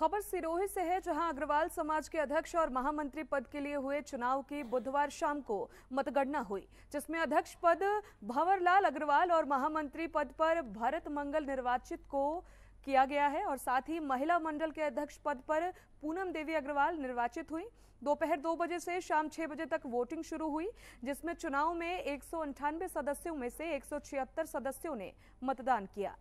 खबर सिरोही से है जहां अग्रवाल समाज के अध्यक्ष और महामंत्री पद के लिए हुए चुनाव की बुधवार शाम को मतगणना हुई जिसमें अध्यक्ष पद भंवरलाल अग्रवाल और महामंत्री पद पर भरत मंगल निर्वाचित को किया गया है और साथ ही महिला मंडल के अध्यक्ष पद पर पूनम देवी अग्रवाल निर्वाचित हुई दोपहर दो, दो बजे से शाम छह बजे तक वोटिंग शुरू हुई जिसमें चुनाव में एक सदस्यों में से एक सदस्यों ने मतदान किया